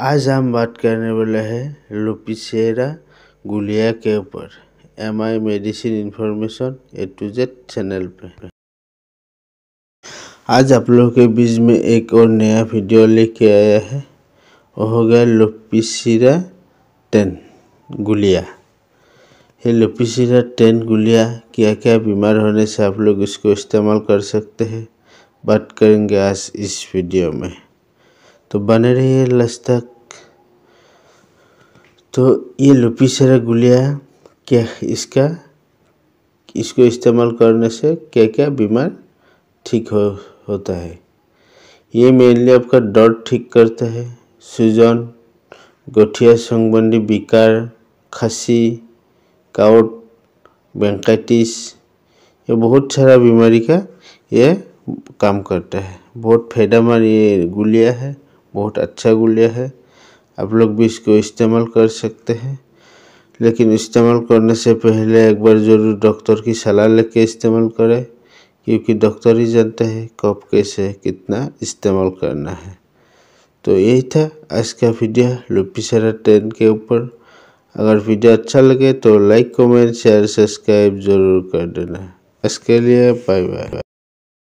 आज हम बात करने वाले हैं लोपिसेरा गुलिया के ऊपर M I medicine information A to Z channel पे आज आप लोगों के बीच में एक और नया वीडियो लेके आया है वो हो गया लोपिसरा टेन गुलिया ये लोपिसरा टेन गुलिया क्या क्या बीमार होने से आप लोग इसको इस्तेमाल कर सकते हैं बात करेंगे आज इस वीडियो में तो बने रहिए है तक तो ये लुपी लुपीसरा गुलिया क्या इसका इसको इस्तेमाल करने से क्या क्या बीमार ठीक हो होता है ये मेनली आपका डॉट ठीक करता है सूजन गठिया संबंधी विकार खांसी काउट बैंकाइटिस ये बहुत सारा बीमारी का ये काम करता है बहुत फेडामार ये गुलिया है बहुत अच्छा गुलिया है आप लोग भी इसको इस्तेमाल कर सकते हैं लेकिन इस्तेमाल करने से पहले एक बार ज़रूर डॉक्टर की सलाह लेके इस्तेमाल करें क्योंकि डॉक्टर ही जानते हैं कब कैसे कितना इस्तेमाल करना है तो यही था आज का वीडियो लुपिसरा टेन के ऊपर अगर वीडियो अच्छा लगे तो लाइक कमेंट शेयर सब्सक्राइब जरूर कर देना इसके लिए बाय बाय